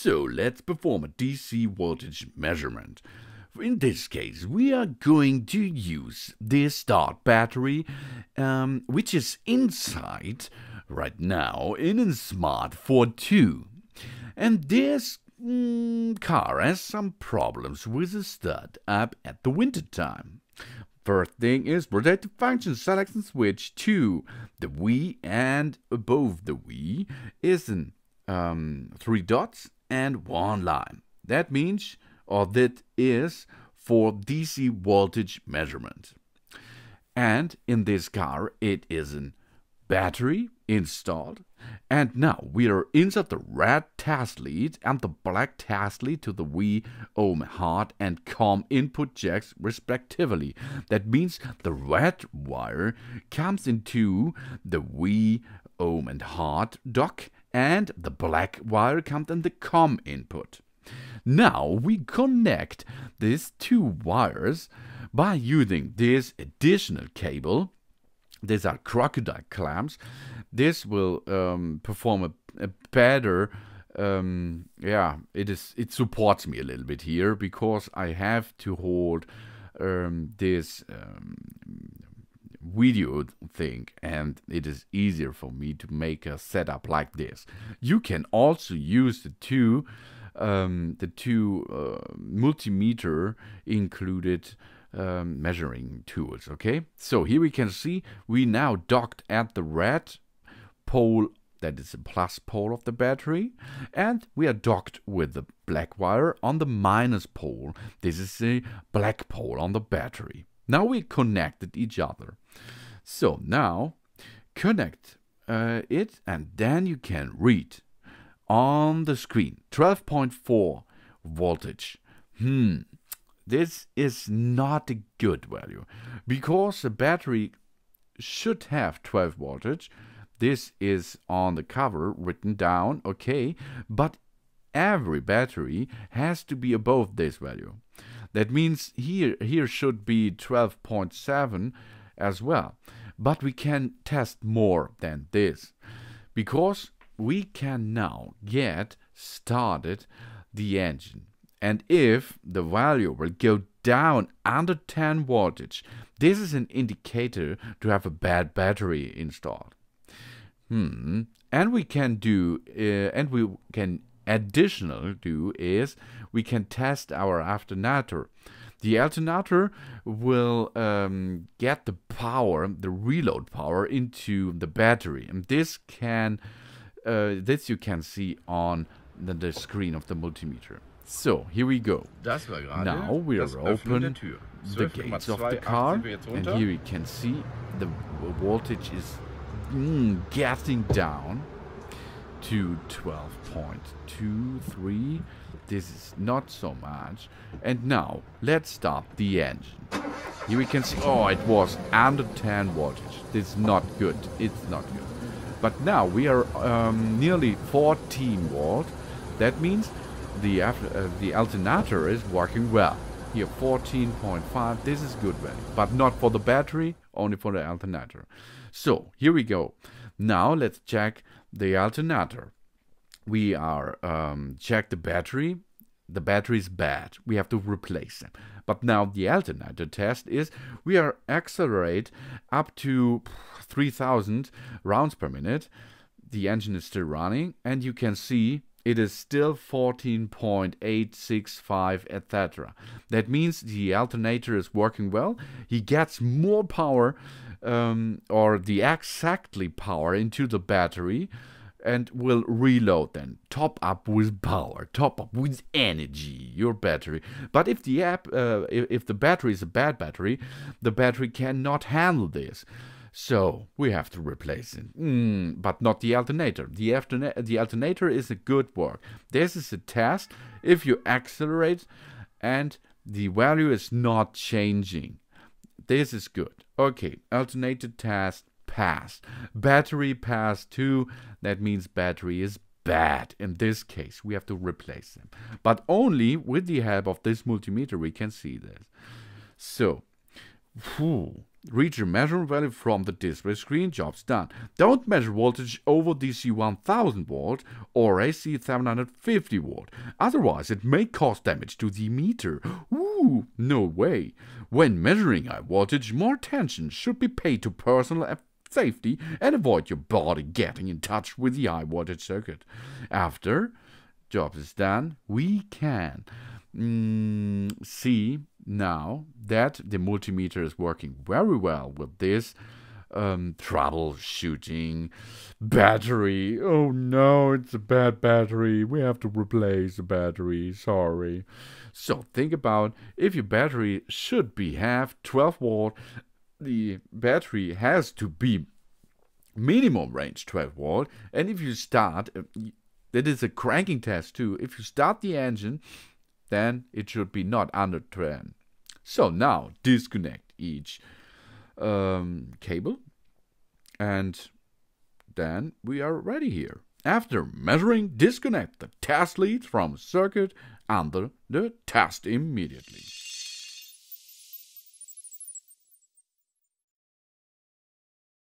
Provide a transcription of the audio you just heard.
So let's perform a DC voltage measurement. In this case, we are going to use the start battery, um, which is inside right now in a Smart 42. And this mm, car has some problems with the start up at the winter time. First thing is protective function, selection switch two. the V and above the V is an um, three dots and one line. That means, or that is, for DC voltage measurement. And in this car, it is a battery installed. And now we are inside the red test lead and the black test lead to the V, ohm, hard and COM input jacks respectively. That means the red wire comes into the V, ohm and hard dock and the black wire comes in the COM input. Now we connect these two wires by using this additional cable. These are crocodile clamps. This will um, perform a, a better um, yeah, it is. It supports me a little bit here because I have to hold um, this um, video thing and it is easier for me to make a setup like this. You can also use the two um, the two uh, multimeter included um, measuring tools. Okay, so here we can see we now docked at the red pole that is the plus pole of the battery and we are docked with the black wire on the minus pole. This is the black pole on the battery. Now we connected each other. So now connect uh, it and then you can read on the screen 12.4 voltage. Hmm, this is not a good value because the battery should have 12 voltage. This is on the cover written down, okay, but every battery has to be above this value. That means here, here should be 12.7 as well. But we can test more than this because we can now get started the engine. And if the value will go down under 10 voltage, this is an indicator to have a bad battery installed. Hmm. And we can do, uh, and we can additional do is we can test our alternator. The alternator will um, get the power, the reload power, into the battery, and this can, uh, this you can see on the, the, screen of the multimeter. So here we go. now we are open the gates of the car, and here we can see the voltage is mm, getting down to 12.23. This is not so much. And now, let's start the engine. Here we can see, oh, it was under 10 wattage. This is not good. It's not good. But now we are um, nearly 14 watt. That means the uh, the alternator is working well. Here 14.5, this is good value, but not for the battery, only for the alternator. So here we go. Now let's check the alternator. We are um, check the battery. The battery is bad. We have to replace it. But now the alternator test is we are accelerate up to 3000 rounds per minute. The engine is still running and you can see it is still 14.865 etc. That means the alternator is working well. He gets more power um, or the exactly power into the battery and will reload then. Top up with power, top up with energy, your battery. But if the app, uh, if the battery is a bad battery, the battery cannot handle this. So we have to replace it, mm, but not the alternator. The, alterna the alternator is a good work. This is a test if you accelerate and the value is not changing. This is good. Okay, alternator test passed. Battery passed too. That means battery is bad. In this case, we have to replace them. But only with the help of this multimeter we can see this. So, whew, Read your measurement value from the display screen, job's done. Don't measure voltage over DC 1000 volt or AC 750 volt, otherwise it may cause damage to the meter. Ooh, no way. When measuring high voltage, more attention should be paid to personal safety and avoid your body getting in touch with the high voltage circuit. After job is done, we can Mm, see now that the multimeter is working very well with this um, troubleshooting battery. Oh no, it's a bad battery. We have to replace the battery. Sorry. So think about if your battery should be half 12 volt, the battery has to be minimum range 12 volt. And if you start, uh, that is a cranking test too. If you start the engine then it should be not under 10. So now disconnect each um, cable and then we are ready here. After measuring, disconnect the test leads from circuit under the test immediately.